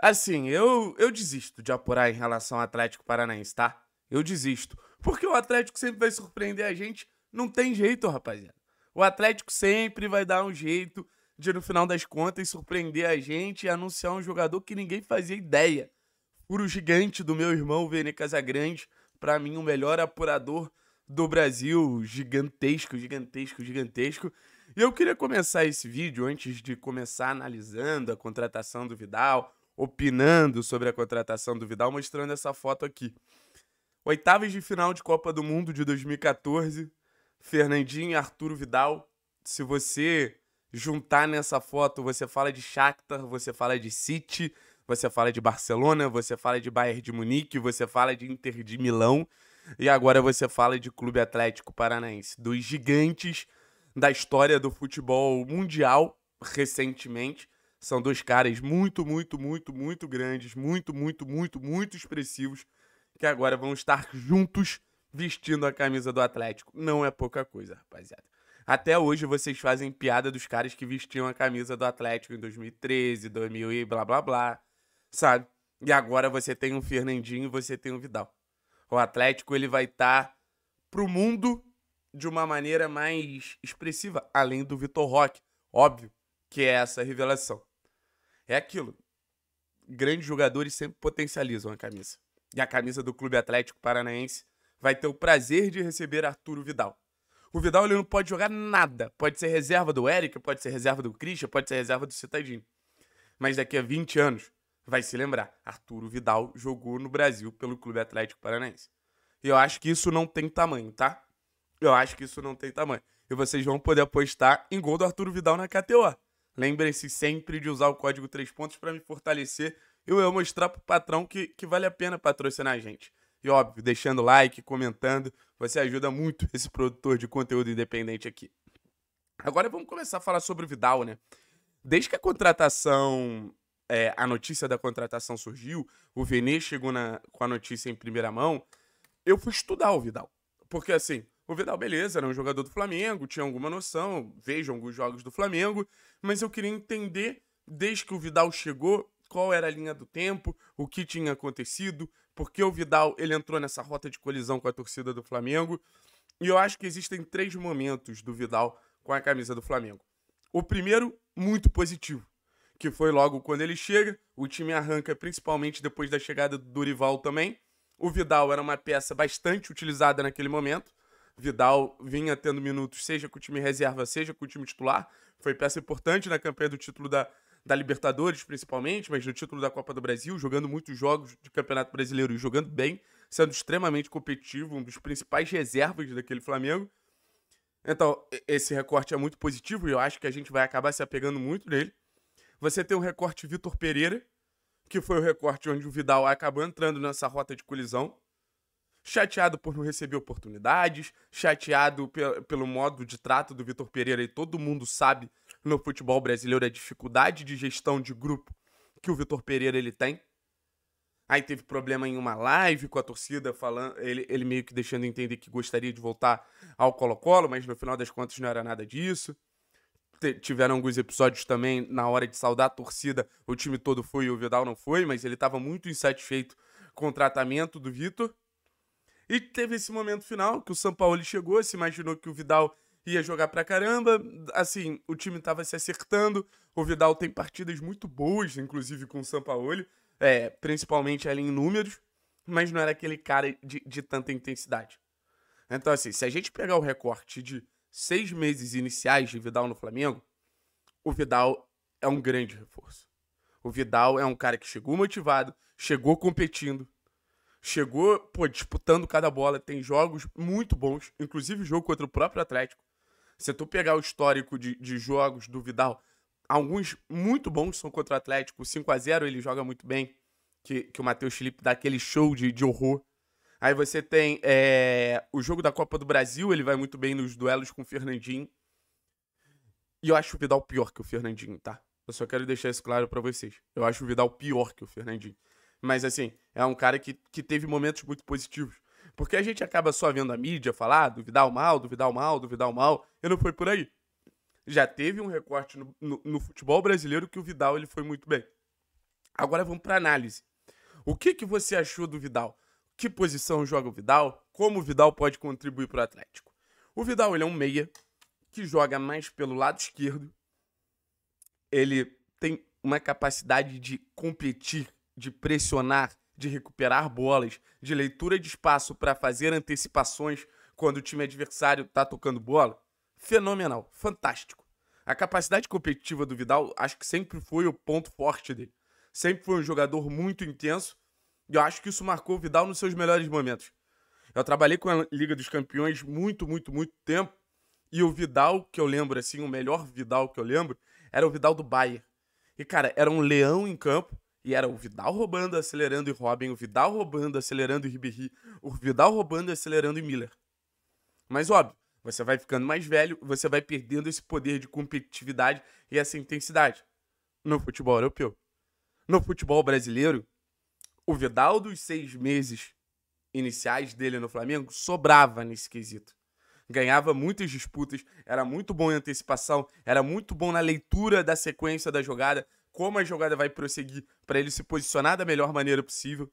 Assim, eu, eu desisto de apurar em relação ao Atlético Paranaense, tá? Eu desisto. Porque o Atlético sempre vai surpreender a gente. Não tem jeito, rapaziada. O Atlético sempre vai dar um jeito de, no final das contas, surpreender a gente e anunciar um jogador que ninguém fazia ideia. Puro gigante do meu irmão, Vene Casagrande. Para mim, o melhor apurador do Brasil. Gigantesco, gigantesco, gigantesco. E eu queria começar esse vídeo, antes de começar analisando a contratação do Vidal, opinando sobre a contratação do Vidal, mostrando essa foto aqui. Oitavas de final de Copa do Mundo de 2014, Fernandinho e Arturo Vidal. Se você juntar nessa foto, você fala de Shakhtar, você fala de City, você fala de Barcelona, você fala de Bayern de Munique, você fala de Inter de Milão e agora você fala de Clube Atlético Paranaense, dos gigantes da história do futebol mundial recentemente são dois caras muito, muito, muito, muito grandes, muito, muito, muito, muito expressivos, que agora vão estar juntos vestindo a camisa do Atlético. Não é pouca coisa, rapaziada. Até hoje vocês fazem piada dos caras que vestiam a camisa do Atlético em 2013, 2000 e blá blá blá, sabe? E agora você tem um Fernandinho e você tem um Vidal. O Atlético ele vai estar tá pro mundo de uma maneira mais expressiva, além do Vitor Roque, óbvio, que é essa revelação. É aquilo. Grandes jogadores sempre potencializam a camisa. E a camisa do Clube Atlético Paranaense vai ter o prazer de receber Arturo Vidal. O Vidal ele não pode jogar nada. Pode ser reserva do Eric, pode ser reserva do Christian, pode ser reserva do Citadinho. Mas daqui a 20 anos, vai se lembrar, Arturo Vidal jogou no Brasil pelo Clube Atlético Paranaense. E eu acho que isso não tem tamanho, tá? Eu acho que isso não tem tamanho. E vocês vão poder apostar em gol do Arturo Vidal na KTO. Lembrem-se sempre de usar o código 3 pontos para me fortalecer e eu mostrar para o patrão que, que vale a pena patrocinar a gente. E óbvio, deixando like, comentando, você ajuda muito esse produtor de conteúdo independente aqui. Agora vamos começar a falar sobre o Vidal, né? Desde que a contratação, é, a notícia da contratação surgiu, o Vene chegou na, com a notícia em primeira mão, eu fui estudar o Vidal. Porque assim, o Vidal, beleza, era um jogador do Flamengo, tinha alguma noção, vejo alguns jogos do Flamengo, mas eu queria entender, desde que o Vidal chegou, qual era a linha do tempo, o que tinha acontecido, porque o Vidal ele entrou nessa rota de colisão com a torcida do Flamengo. E eu acho que existem três momentos do Vidal com a camisa do Flamengo. O primeiro, muito positivo, que foi logo quando ele chega, o time arranca principalmente depois da chegada do Dorival também. O Vidal era uma peça bastante utilizada naquele momento, Vidal vinha tendo minutos, seja com o time reserva, seja com o time titular. Foi peça importante na campanha do título da, da Libertadores, principalmente, mas no título da Copa do Brasil, jogando muitos jogos de Campeonato Brasileiro e jogando bem, sendo extremamente competitivo, um dos principais reservas daquele Flamengo. Então, esse recorte é muito positivo e eu acho que a gente vai acabar se apegando muito nele. Você tem o recorte Vitor Pereira, que foi o recorte onde o Vidal acabou entrando nessa rota de colisão chateado por não receber oportunidades, chateado pe pelo modo de trato do Vitor Pereira, e todo mundo sabe no futebol brasileiro a dificuldade de gestão de grupo que o Vitor Pereira ele tem. Aí teve problema em uma live com a torcida, falando, ele, ele meio que deixando entender que gostaria de voltar ao Colo-Colo, mas no final das contas não era nada disso. T tiveram alguns episódios também na hora de saudar a torcida, o time todo foi e o Vidal não foi, mas ele estava muito insatisfeito com o tratamento do Vitor. E teve esse momento final que o São Paulo chegou, se imaginou que o Vidal ia jogar pra caramba. Assim, o time tava se acertando. O Vidal tem partidas muito boas, inclusive com o Paulo, é, principalmente ali em números, mas não era aquele cara de, de tanta intensidade. Então, assim, se a gente pegar o recorte de seis meses iniciais de Vidal no Flamengo, o Vidal é um grande reforço. O Vidal é um cara que chegou motivado, chegou competindo, chegou, pô, disputando cada bola, tem jogos muito bons, inclusive o jogo contra o próprio Atlético. Se tu pegar o histórico de, de jogos do Vidal, alguns muito bons são contra o Atlético, 5 a 0 ele joga muito bem, que, que o Matheus Felipe dá aquele show de, de horror. Aí você tem é, o jogo da Copa do Brasil, ele vai muito bem nos duelos com o Fernandinho. E eu acho o Vidal pior que o Fernandinho, tá? Eu só quero deixar isso claro para vocês. Eu acho o Vidal pior que o Fernandinho. Mas assim, é um cara que, que teve momentos muito positivos. Porque a gente acaba só vendo a mídia falar, ah, duvidar o mal, duvidar o mal, duvidar o mal. E não foi por aí. Já teve um recorte no, no, no futebol brasileiro que o Vidal ele foi muito bem. Agora vamos para análise. O que, que você achou do Vidal? Que posição joga o Vidal? Como o Vidal pode contribuir para o Atlético? O Vidal ele é um meia que joga mais pelo lado esquerdo. Ele tem uma capacidade de competir de pressionar, de recuperar bolas, de leitura de espaço para fazer antecipações quando o time adversário está tocando bola, fenomenal, fantástico. A capacidade competitiva do Vidal acho que sempre foi o ponto forte dele. Sempre foi um jogador muito intenso e eu acho que isso marcou o Vidal nos seus melhores momentos. Eu trabalhei com a Liga dos Campeões muito, muito, muito tempo e o Vidal que eu lembro, assim, o melhor Vidal que eu lembro, era o Vidal do Bayern. E, cara, era um leão em campo, e era o Vidal roubando, acelerando e Robin, o Vidal roubando, acelerando e Ribéry, o Vidal roubando, acelerando e Miller. Mas óbvio, você vai ficando mais velho, você vai perdendo esse poder de competitividade e essa intensidade. No futebol europeu. No futebol brasileiro, o Vidal dos seis meses iniciais dele no Flamengo sobrava nesse quesito. Ganhava muitas disputas, era muito bom em antecipação, era muito bom na leitura da sequência da jogada, como a jogada vai prosseguir para ele se posicionar da melhor maneira possível.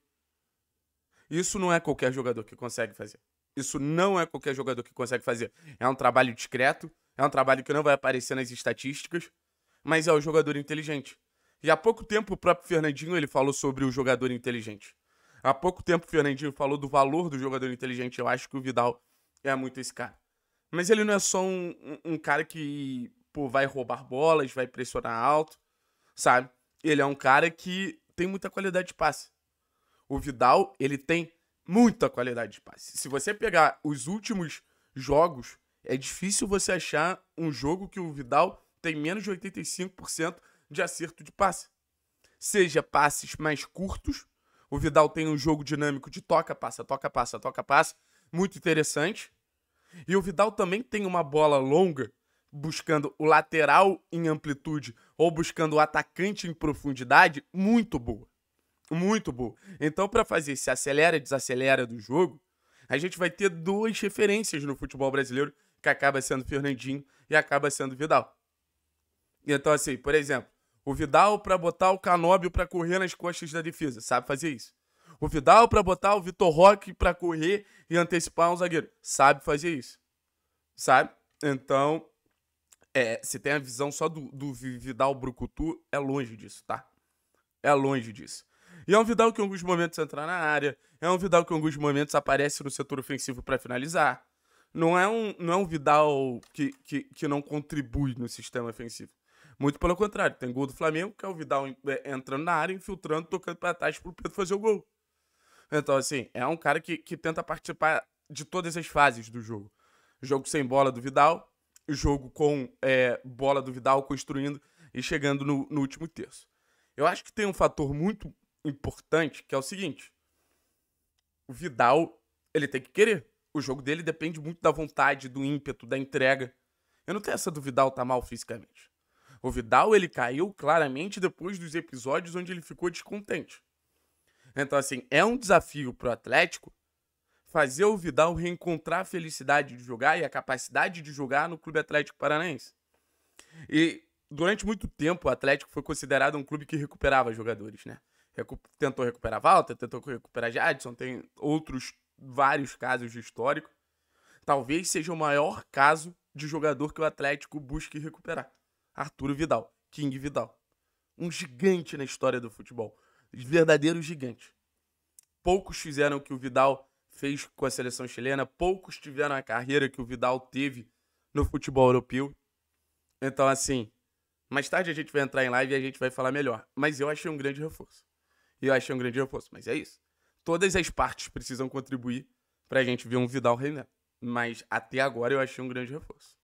Isso não é qualquer jogador que consegue fazer. Isso não é qualquer jogador que consegue fazer. É um trabalho discreto, é um trabalho que não vai aparecer nas estatísticas, mas é o jogador inteligente. E há pouco tempo o próprio Fernandinho ele falou sobre o jogador inteligente. Há pouco tempo o Fernandinho falou do valor do jogador inteligente. Eu acho que o Vidal é muito esse cara. Mas ele não é só um, um, um cara que pô, vai roubar bolas, vai pressionar alto sabe? Ele é um cara que tem muita qualidade de passe. O Vidal, ele tem muita qualidade de passe. Se você pegar os últimos jogos, é difícil você achar um jogo que o Vidal tem menos de 85% de acerto de passe. Seja passes mais curtos, o Vidal tem um jogo dinâmico de toca, passa, toca, passa, toca, passa, muito interessante. E o Vidal também tem uma bola longa buscando o lateral em amplitude ou buscando o atacante em profundidade muito boa. Muito boa. Então, para fazer esse acelera e desacelera do jogo, a gente vai ter duas referências no futebol brasileiro, que acaba sendo Fernandinho e acaba sendo Vidal. Então, assim, por exemplo, o Vidal para botar o Canóbio para correr nas costas da defesa, sabe fazer isso. O Vidal para botar o Vitor Roque para correr e antecipar um zagueiro, sabe fazer isso. Sabe? Então, é, se tem a visão só do, do Vidal Brucutu, é longe disso, tá? É longe disso. E é um Vidal que em alguns momentos entra na área, é um Vidal que em alguns momentos aparece no setor ofensivo para finalizar. Não é um, não é um Vidal que, que, que não contribui no sistema ofensivo. Muito pelo contrário, tem gol do Flamengo, que é o Vidal é, entrando na área, infiltrando, tocando para trás pro Pedro fazer o gol. Então, assim, é um cara que, que tenta participar de todas as fases do jogo. Jogo sem bola do Vidal, jogo com é, bola do Vidal construindo e chegando no, no último terço. Eu acho que tem um fator muito importante que é o seguinte: o Vidal ele tem que querer. O jogo dele depende muito da vontade, do ímpeto, da entrega. Eu não tenho essa do Vidal tá mal fisicamente. O Vidal ele caiu claramente depois dos episódios onde ele ficou descontente. Então assim é um desafio pro Atlético fazer o Vidal reencontrar a felicidade de jogar e a capacidade de jogar no Clube Atlético Paranaense. E durante muito tempo o Atlético foi considerado um clube que recuperava jogadores, né? Recu tentou recuperar Walter, tentou recuperar Jadson, tem outros vários casos de histórico. Talvez seja o maior caso de jogador que o Atlético busque recuperar. Arturo Vidal, King Vidal. Um gigante na história do futebol. Verdadeiro gigante. Poucos fizeram que o Vidal fez com a seleção chilena. Poucos tiveram a carreira que o Vidal teve no futebol europeu. Então, assim, mais tarde a gente vai entrar em live e a gente vai falar melhor. Mas eu achei um grande reforço. Eu achei um grande reforço. Mas é isso. Todas as partes precisam contribuir para a gente ver um Vidal reinar Mas até agora eu achei um grande reforço.